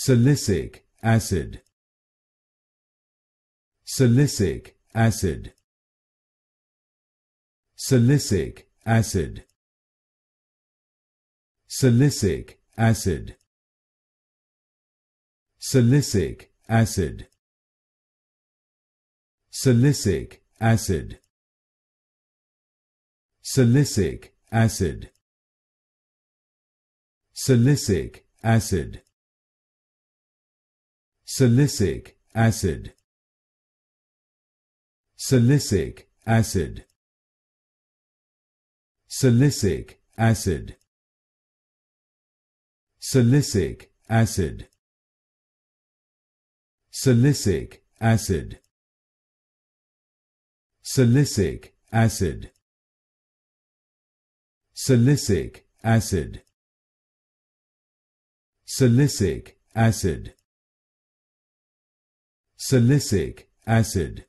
Salicylic acid. Salicylic acid. Salicylic acid. Salicylic acid. Salicylic acid. Salicylic acid. Salicylic acid. Salicylic acid. Silicic acid. Silicic acid. Silicic acid. Silicic acid. Silicic acid. Silicic acid. Silicic acid. acid. Salicylic acid